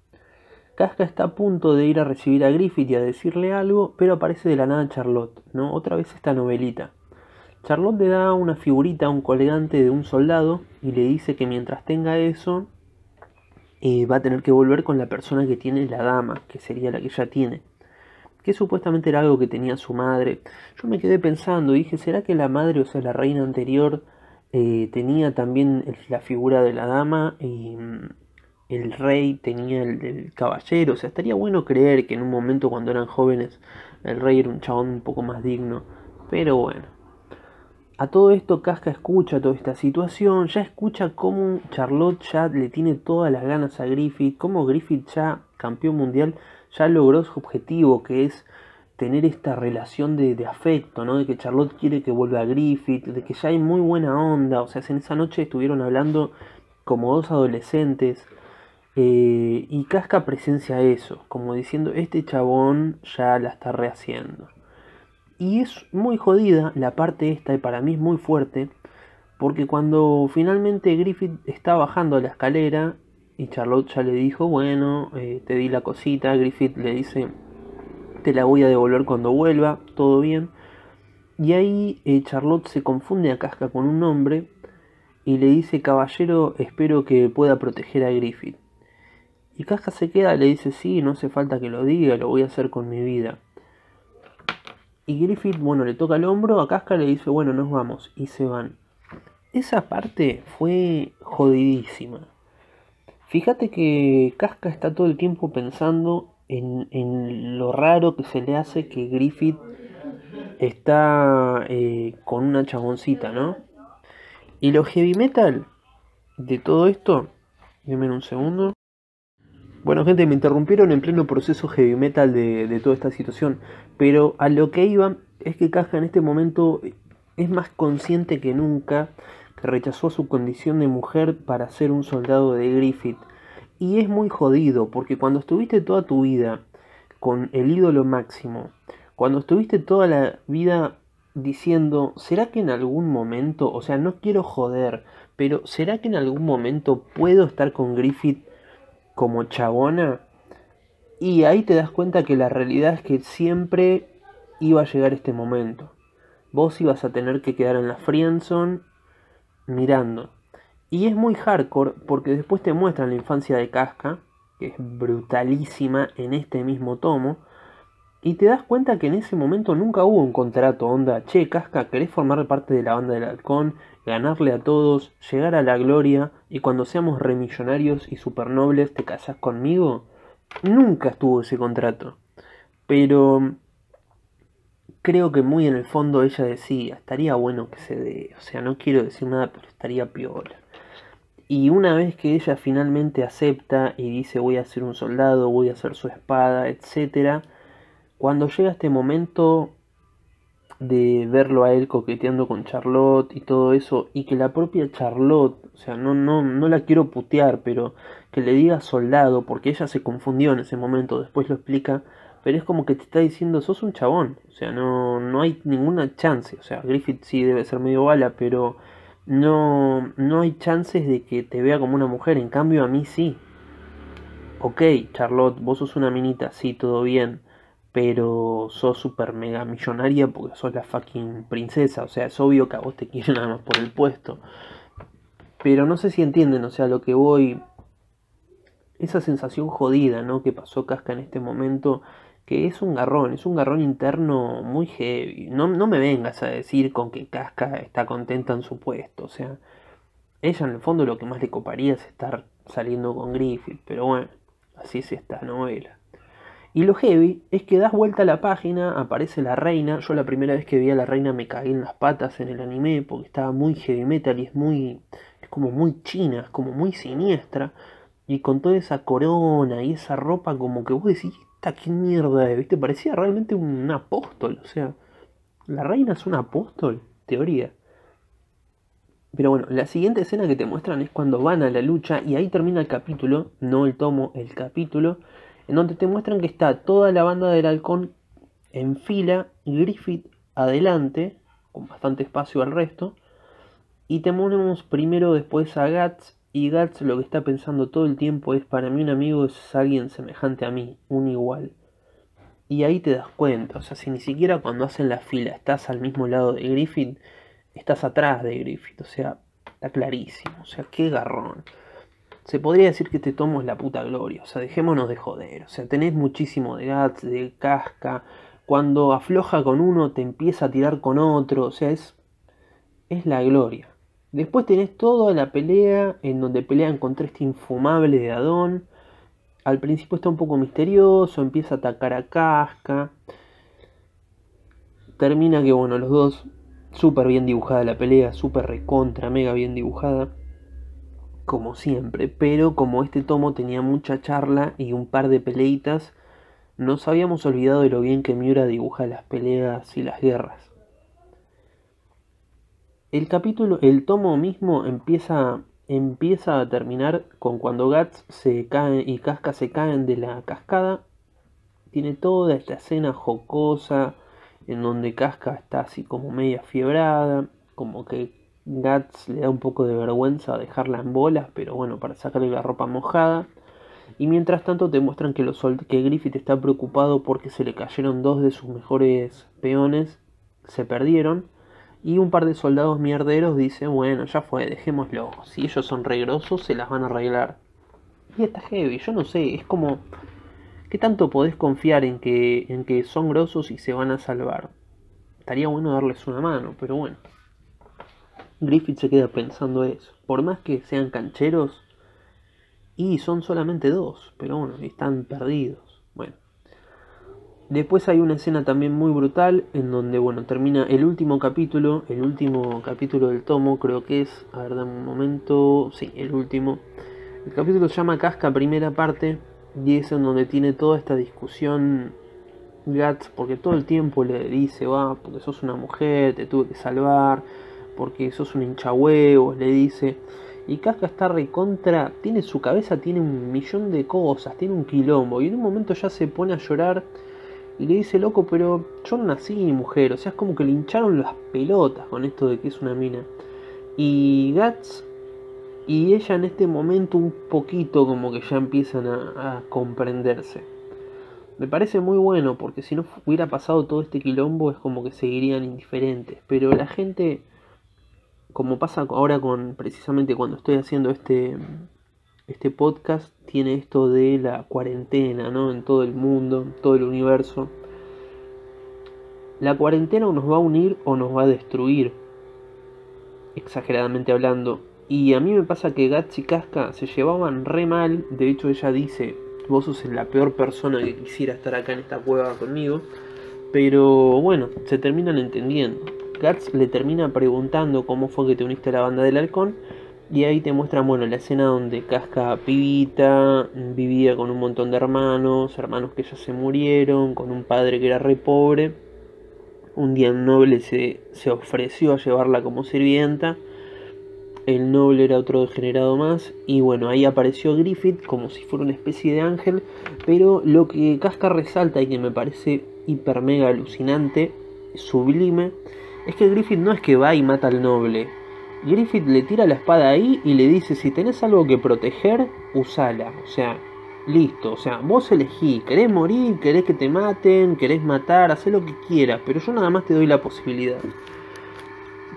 Casca está a punto de ir a recibir a Griffith y a decirle algo, pero aparece de la nada Charlotte, ¿no? Otra vez esta novelita. Charlotte le da una figurita a un colgante de un soldado y le dice que mientras tenga eso eh, va a tener que volver con la persona que tiene la dama, que sería la que ya tiene. Que supuestamente era algo que tenía su madre. Yo me quedé pensando, dije, ¿será que la madre, o sea, la reina anterior, eh, tenía también la figura de la dama y mm, el rey tenía el del caballero. O sea, estaría bueno creer que en un momento cuando eran jóvenes el rey era un chabón un poco más digno. Pero bueno. A todo esto Casca escucha toda esta situación, ya escucha cómo Charlotte ya le tiene todas las ganas a Griffith, cómo Griffith ya, campeón mundial, ya logró su objetivo que es tener esta relación de, afecto, ¿no? De que Charlotte quiere que vuelva a Griffith, de que ya hay muy buena onda. O sea, en esa noche estuvieron hablando como dos adolescentes. Eh, y Casca presencia eso, como diciendo, este chabón ya la está rehaciendo. Y es muy jodida la parte esta, y para mí es muy fuerte, porque cuando finalmente Griffith está bajando la escalera, y Charlotte ya le dijo, bueno, eh, te di la cosita, Griffith le dice, te la voy a devolver cuando vuelva, todo bien. Y ahí eh, Charlotte se confunde a Casca con un hombre y le dice, caballero, espero que pueda proteger a Griffith. Y Casca se queda, le dice, sí, no hace falta que lo diga, lo voy a hacer con mi vida. Y Griffith, bueno, le toca el hombro, a Casca le dice, bueno, nos vamos, y se van. Esa parte fue jodidísima. Fíjate que Casca está todo el tiempo pensando en, lo raro que se le hace que Griffith está eh, con una chaboncita, ¿no? Y lo heavy metal de todo esto, denme un segundo. Bueno gente, me interrumpieron en pleno proceso heavy metal de, de toda esta situación, pero a lo que iba es que Caja en este momento es más consciente que nunca que rechazó su condición de mujer para ser un soldado de Griffith y es muy jodido, porque cuando estuviste toda tu vida con el ídolo máximo, cuando estuviste toda la vida diciendo, ¿será que en algún momento, o sea, no quiero joder, pero ¿será que en algún momento puedo estar con Griffith como chabona? Y ahí te das cuenta que la realidad es que siempre iba a llegar este momento. Vos ibas a tener que quedar en la friendson mirando. Y es muy hardcore porque después te muestran la infancia de Casca, que es brutalísima en este mismo tomo, y te das cuenta que en ese momento nunca hubo un contrato, onda, che, Casca, querés formar parte de la banda del halcón, ganarle a todos, llegar a la gloria, y cuando seamos remillonarios y supernobles te casás conmigo. Nunca estuvo ese contrato. Pero mm, creo que muy en el fondo ella decía, estaría bueno que se dé, o sea, no quiero decir nada, pero estaría piola. Y una vez que ella finalmente acepta y dice voy a ser un soldado, voy a ser su espada, etc., cuando llega este momento de verlo a él coqueteando con Charlotte y todo eso, y que la propia Charlotte, o sea, no, no, no la quiero putear, pero que le diga soldado, porque ella se confundió en ese momento, después lo explica, pero es como que te está diciendo, sos un chabón, o sea, no, no hay ninguna chance, o sea, Griffith sí debe ser medio bala, pero no, no hay chances de que te vea como una mujer, en cambio a mí sí. Ok, Charlotte, vos sos una minita, sí, todo bien, pero sos super mega millonaria porque sos la fucking princesa, o sea, es obvio que a vos te quieren nada más por el puesto. Pero no sé si entienden, o sea, lo que voy... Esa sensación jodida, ¿no? Que pasó Casca en este momento que es un garrón, es un garrón interno muy heavy. No, me vengas a decir con que Casca está contenta en su puesto, o sea, ella en el fondo lo que más le coparía es estar saliendo con Griffith, pero bueno, así es esta novela. Y lo heavy es que das vuelta a la página, aparece la reina. Yo la primera vez que vi a la reina me cagué en las patas en el anime porque estaba muy heavy metal y es muy. es como muy china, es como muy siniestra. Y con toda esa corona y esa ropa, como que vos decís, puta, qué mierda, ¿viste? Parecía realmente un apóstol, o sea, la reina es un apóstol, teoría. Pero bueno, la siguiente escena que te muestran es cuando van a la lucha y ahí termina el capítulo, no el tomo, el capítulo, en donde te muestran que está toda la banda del halcón en fila, Griffith adelante, con bastante espacio al resto, y te ponemos primero después a Guts y Gats lo que está pensando todo el tiempo es, para mí un amigo es alguien semejante a mí, un igual. Y ahí te das cuenta, o sea, si ni siquiera cuando hacen la fila estás al mismo lado de Griffith, estás atrás de Griffith, o sea, está clarísimo, o sea, qué garrón. Se podría decir que te este tomo es la puta gloria, o sea, dejémonos de joder, o sea, tenés muchísimo de Gats de casca, cuando afloja con uno te empieza a tirar con otro, o sea, es, es la gloria. Después tenés toda la pelea en donde pelean contra este infumable de Adón. Al principio está un poco misterioso, empieza a atacar a Casca. Termina que, bueno, los dos, súper bien dibujada la pelea, súper recontra, mega bien dibujada. Como siempre, pero como este tomo tenía mucha charla y un par de peleitas, nos habíamos olvidado de lo bien que Miura dibuja las peleas y las guerras. El capítulo, el tomo mismo empieza, empieza a terminar con cuando Gats se cae y Casca se caen de la cascada. Tiene toda esta escena jocosa en donde Casca está así como media fiebrada, como que Gats le da un poco de vergüenza dejarla en bolas, pero bueno, para sacarle la ropa mojada. Y mientras tanto te muestran que, los, que Griffith está preocupado porque se le cayeron dos de sus mejores peones, se perdieron. Y un par de soldados mierderos dice, bueno, ya fue, dejémoslo. Si ellos son regrosos, se las van a arreglar. Y está heavy, yo no sé, es como... ¿Qué tanto podés confiar en que, en que son grosos y se van a salvar? Estaría bueno darles una mano, pero bueno. Griffith se queda pensando eso. Por más que sean cancheros, y son solamente dos, pero bueno, están perdidos. Después hay una escena también muy brutal en donde, bueno, termina el último capítulo, el último capítulo del tomo, creo que es, a ver, dame un momento, sí, el último. El capítulo se llama Casca Primera Parte y es en donde tiene toda esta discusión Gats, porque todo el tiempo le dice, va, porque sos una mujer, te tuve que salvar, porque sos un hinchahuevos, le dice. Y Casca está recontra, tiene su cabeza, tiene un millón de cosas, tiene un quilombo y en un momento ya se pone a llorar y le dice, loco, pero yo nací mujer. O sea, es como que le hincharon las pelotas con esto de que es una mina. Y Gats y ella en este momento un poquito como que ya empiezan a, a comprenderse. Me parece muy bueno porque si no hubiera pasado todo este quilombo es como que seguirían indiferentes. Pero la gente, como pasa ahora con precisamente cuando estoy haciendo este, este podcast tiene esto de la cuarentena, ¿no? En todo el mundo, en todo el universo. La cuarentena o nos va a unir o nos va a destruir, exageradamente hablando. Y a mí me pasa que Gats y Casca se llevaban re mal, de hecho ella dice, vos sos la peor persona que quisiera estar acá en esta cueva conmigo. Pero bueno, se terminan entendiendo. Gats le termina preguntando cómo fue que te uniste a la banda del halcón y ahí te muestran, bueno, la escena donde casca pibita, vivía con un montón de hermanos, hermanos que ya se murieron, con un padre que era re pobre. Un día un noble se, se ofreció a llevarla como sirvienta. El noble era otro degenerado más. Y bueno, ahí apareció Griffith como si fuera una especie de ángel. Pero lo que Casca resalta y que me parece hiper mega alucinante, sublime, es que Griffith no es que va y mata al noble Griffith le tira la espada ahí y le dice, si tenés algo que proteger, usala. O sea, listo. O sea, vos elegí, querés morir, querés que te maten, querés matar, haz lo que quieras, pero yo nada más te doy la posibilidad.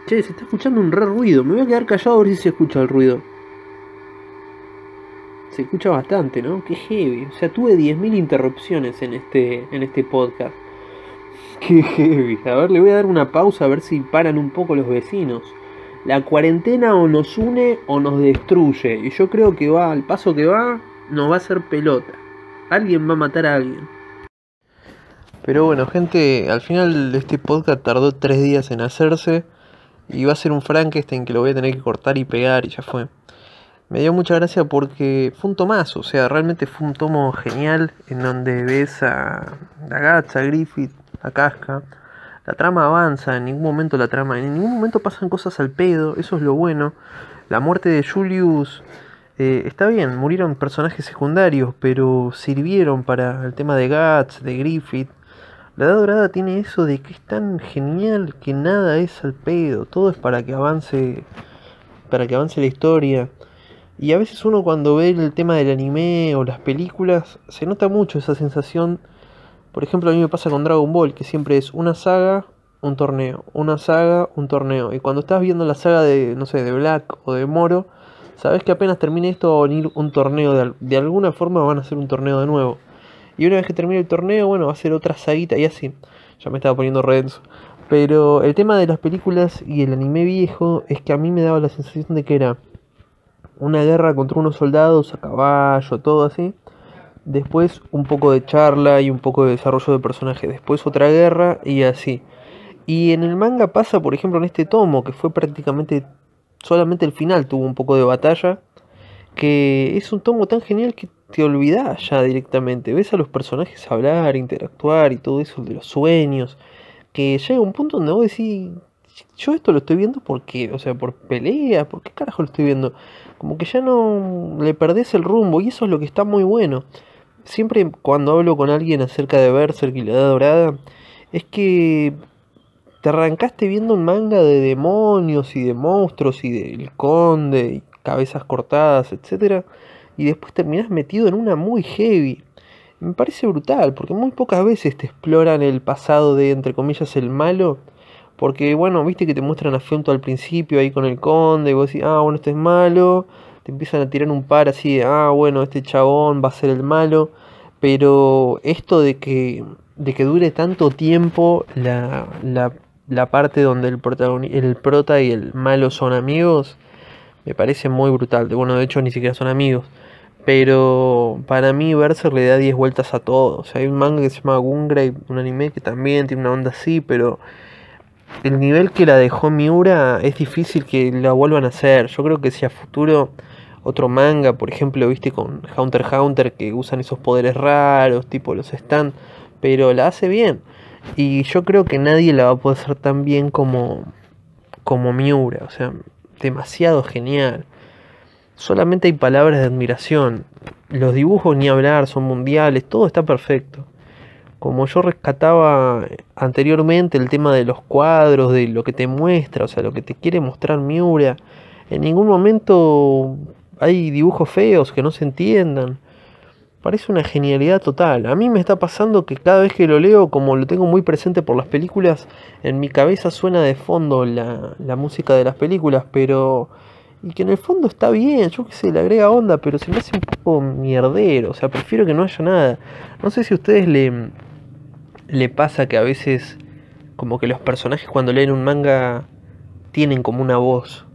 Che, se está escuchando un re ruido. Me voy a quedar callado a ver si se escucha el ruido. Se escucha bastante, ¿no? Qué heavy. O sea, tuve 10.000 interrupciones en este, en este podcast. [laughs] Qué heavy. A ver, le voy a dar una pausa a ver si paran un poco los vecinos la cuarentena o nos une o nos destruye. Y yo creo que va, al paso que va, nos va a ser pelota. Alguien va a matar a alguien. Pero bueno, gente, al final de este podcast tardó tres días en hacerse. Y va a ser un Frankenstein que lo voy a tener que cortar y pegar y ya fue. Me dio mucha gracia porque fue un tomazo, o sea, realmente fue un tomo genial en donde ves a, la a Griffith, a Casca, la trama avanza, en ningún momento la trama, en ningún momento pasan cosas al pedo, eso es lo bueno. La muerte de Julius eh, está bien, murieron personajes secundarios, pero sirvieron para el tema de Guts, de Griffith. La Edad Dorada tiene eso de que es tan genial que nada es al pedo, todo es para que avance, para que avance la historia. Y a veces uno cuando ve el tema del anime o las películas, se nota mucho esa sensación por ejemplo, a mí me pasa con Dragon Ball, que siempre es una saga, un torneo, una saga, un torneo. Y cuando estás viendo la saga de, no sé, de Black o de Moro, sabes que apenas termine esto va a venir un torneo, de, alguna forma van a hacer un torneo de nuevo. Y una vez que termine el torneo, bueno, va a ser otra saguita y así. Ya me estaba poniendo Renzo. Pero el tema de las películas y el anime viejo es que a mí me daba la sensación de que era una guerra contra unos soldados a caballo, todo así después un poco de charla y un poco de desarrollo de personajes, después otra guerra y así. Y en el manga pasa, por ejemplo, en este tomo, que fue prácticamente solamente el final tuvo un poco de batalla, que es un tomo tan genial que te olvidas ya directamente, ves a los personajes hablar, interactuar y todo eso de los sueños, que llega un punto donde vos decís, yo esto lo estoy viendo porque, o sea, por pelea, ¿por qué carajo lo estoy viendo? Como que ya no le perdés el rumbo y eso es lo que está muy bueno siempre cuando hablo con alguien acerca de Berserk y la Edad Dorada, es que te arrancaste viendo un manga de demonios y de monstruos y del conde y cabezas cortadas, etc. Y después terminas metido en una muy heavy. Me parece brutal, porque muy pocas veces te exploran el pasado de, entre comillas, el malo. Porque, bueno, viste que te muestran a al principio ahí con el conde, y vos decís, ah, bueno, este es malo, te empiezan a tirar un par así de, ah, bueno, este chabón va a ser el malo, pero esto de que, de que dure tanto tiempo la, la, parte donde el, el prota y el malo son amigos, me parece muy brutal. Bueno, de hecho ni siquiera son amigos. Pero para mí verse le da 10 vueltas a todo. O sea, hay un manga que se llama Gungrave, un anime que también tiene una onda así, pero el nivel que la dejó Miura es difícil que la vuelvan a hacer. Yo creo que si a futuro otro manga, por ejemplo, viste con Hunter x Hunter que usan esos poderes raros, tipo los están, pero la hace bien. Y yo creo que nadie la va a poder hacer tan bien como, como Miura, o sea, demasiado genial. Solamente hay palabras de admiración. Los dibujos ni hablar, son mundiales, todo está perfecto. Como yo rescataba anteriormente el tema de los cuadros, de lo que te muestra, o sea, lo que te quiere mostrar Miura, en ningún momento hay dibujos feos que no se entiendan. Parece una genialidad total. A mí me está pasando que cada vez que lo leo, como lo tengo muy presente por las películas, en mi cabeza suena de fondo la, música de las películas, pero... Y que en el fondo está bien, yo qué sé, le agrega onda, pero se me hace un poco mierdero. O sea, prefiero que no haya nada. No sé si a ustedes le, le pasa que a veces, como que los personajes cuando leen un manga tienen como una voz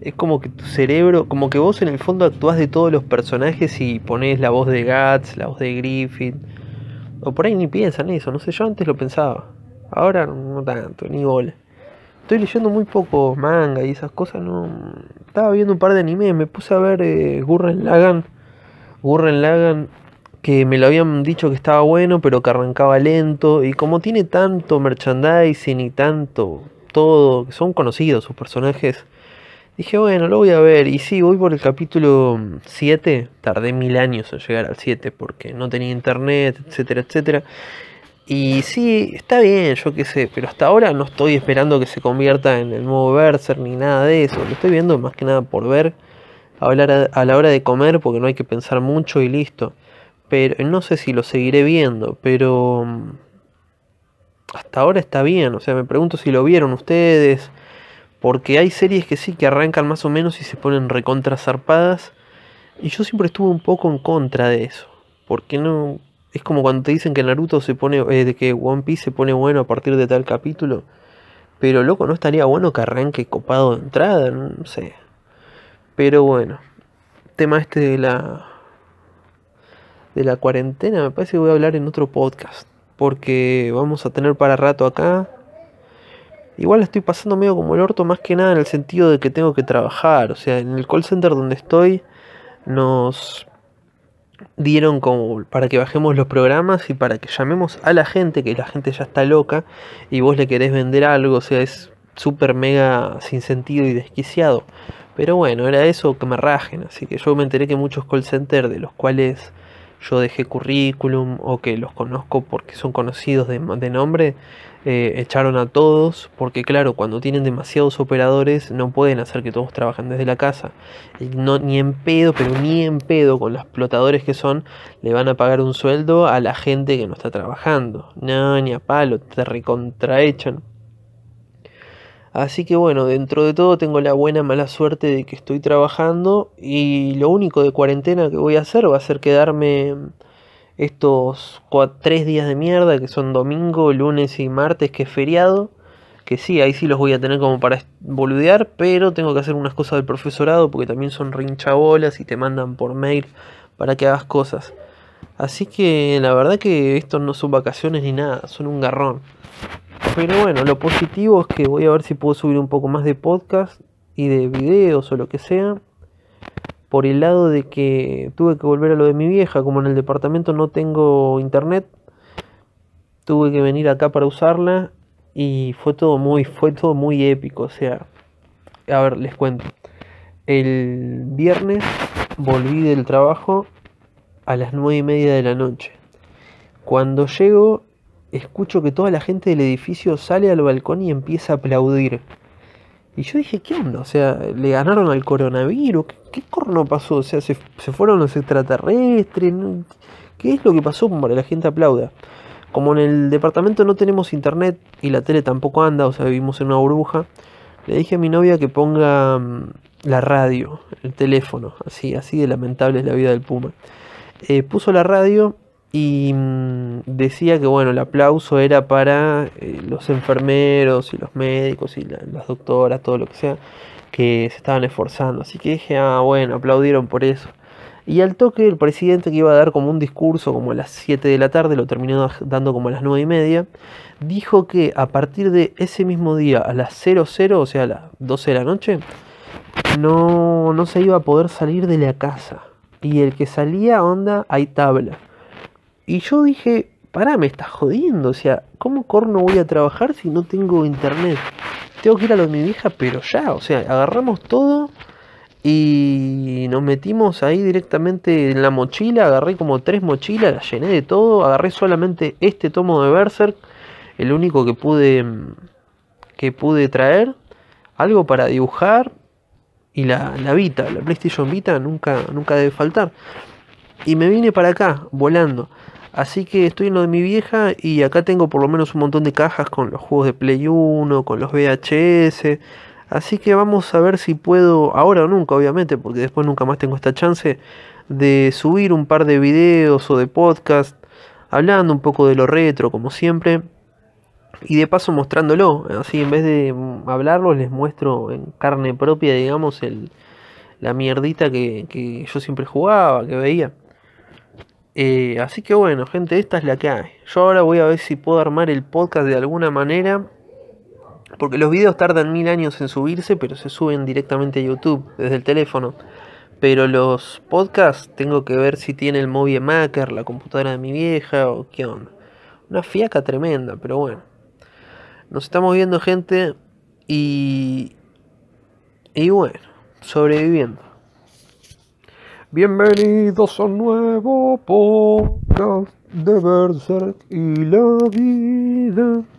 es como que tu cerebro, como que vos en el fondo actúas de todos los personajes y pones la voz de Guts, la voz de Griffith. O por ahí ni piensan eso, no sé, yo antes lo pensaba. Ahora no tanto, ni bola. Estoy leyendo muy poco manga y esas cosas, no... Estaba viendo un par de animes, me puse a ver eh, Gurren Lagan. Gurren Lagan que me lo habían dicho que estaba bueno, pero que arrancaba lento. Y como tiene tanto merchandising y tanto todo, son conocidos sus personajes, Dije, bueno, lo voy a ver. Y sí, voy por el capítulo 7. Mm, Tardé mil años en llegar al 7 porque no tenía internet, etcétera, etcétera. Y sí, está bien, yo qué sé, pero hasta ahora no estoy esperando que se convierta en el nuevo berser ni nada de eso. Lo estoy viendo más que nada por ver, hablar a la hora de comer porque no hay que pensar mucho y listo. Pero no sé si lo seguiré viendo, pero mm, hasta ahora está bien. O sea, me pregunto si lo vieron ustedes porque hay series que sí, que arrancan más o menos y se ponen recontra zarpadas. Y yo siempre estuve un poco en contra de eso. Porque no. Es como cuando te dicen que Naruto se pone. Eh, de que One Piece se pone bueno a partir de tal capítulo. Pero loco, no estaría bueno que arranque copado de entrada, no, sé. Pero bueno. Tema este de la. de la cuarentena, me parece que voy a hablar en otro podcast. Porque vamos a tener para rato acá Igual estoy pasando medio como el orto, más que nada en el sentido de que tengo que trabajar. O sea, en el call center donde estoy nos dieron como para que bajemos los programas y para que llamemos a la gente, que la gente ya está loca y vos le querés vender algo. O sea, es súper mega sin sentido y desquiciado. Pero bueno, era eso que me rajen. Así que yo me enteré que muchos call centers de los cuales yo dejé currículum o que los conozco porque son conocidos de, de nombre, eh, echaron a todos, porque claro, cuando tienen demasiados operadores no pueden hacer que todos trabajen desde la casa. no, ni en pedo, pero ni en pedo con los explotadores que son, le van a pagar un sueldo a la gente que no está trabajando. No, ni a palo, te recontraechan. Así que bueno, dentro de todo tengo la buena mala suerte de que estoy trabajando y lo único de cuarentena que voy a hacer va a ser quedarme estos tres días de mierda que son domingo, lunes y martes, que es feriado. Que sí, ahí sí los voy a tener como para boludear, pero tengo que hacer unas cosas del profesorado porque también son rinchabolas y te mandan por mail para que hagas cosas. Así que la verdad que estos no son vacaciones ni nada, son un garrón. Pero bueno, lo positivo es que voy a ver si puedo subir un poco más de podcast y de videos o lo que sea por el lado de que tuve que volver a lo de mi vieja, como en el departamento no tengo internet, tuve que venir acá para usarla y fue todo muy, fue todo muy épico, o sea, a ver, les cuento. El viernes volví del trabajo a las nueve y media de la noche. Cuando llego, escucho que toda la gente del edificio sale al balcón y empieza a aplaudir. Y yo dije, ¿qué onda? O sea, le ganaron al coronavirus. ¿Qué, corno pasó? O sea, se, se fueron los extraterrestres. ¿Qué es lo que pasó para la gente aplauda? Como en el departamento no tenemos internet y la tele tampoco anda, o sea, vivimos en una burbuja, le dije a mi novia que ponga mm, la radio, el teléfono, así, así de lamentable es la vida del Puma. Eh, puso la radio y mm, decía que bueno, el aplauso era para eh, los enfermeros y los médicos y las doctoras, todo lo que sea, que se estaban esforzando. Así que dije, ah, bueno, aplaudieron por eso. Y al toque el presidente que iba a dar como un discurso como a las 7 de la tarde, lo terminó dando como a las 9 y media, dijo que a partir de ese mismo día, a las 00, o sea, a las 12 de la noche, no, no se iba a poder salir de la casa. Y el que salía, onda, hay tabla. Y yo dije, pará, me estás jodiendo. O sea, ¿cómo corno voy a trabajar si no tengo internet? Tengo que ir a lo de mi vieja, pero ya. O sea, agarramos todo y nos metimos ahí directamente en la mochila. Agarré como tres mochilas, la llené de todo. Agarré solamente este tomo de Berserk, el único que pude, que pude traer. Algo para dibujar. Y la, la Vita, la PlayStation Vita nunca, nunca debe faltar. Y me vine para acá, volando. Así que estoy en lo de mi vieja y acá tengo por lo menos un montón de cajas con los juegos de Play 1, con los VHS. Así que vamos a ver si puedo, ahora o nunca obviamente, porque después nunca más tengo esta chance, de subir un par de videos o de podcast, hablando un poco de lo retro como siempre. Y de paso mostrándolo, así en vez de hablarlo les muestro en carne propia, digamos, el, la mierdita que yo siempre jugaba, que veía. Eh, así que bueno, gente, esta es la que hay. Yo ahora voy a ver si puedo armar el podcast de alguna manera. Porque los videos tardan mil años en subirse, pero se suben directamente a YouTube desde el teléfono. Pero los podcasts tengo que ver si tiene el Movie Maker, la computadora de mi vieja o qué onda. Una fiaca tremenda, pero bueno. Nos estamos viendo, gente. Y. Y bueno, sobreviviendo. Bienvenidos a un nuevo podcast de Berserk y la vida.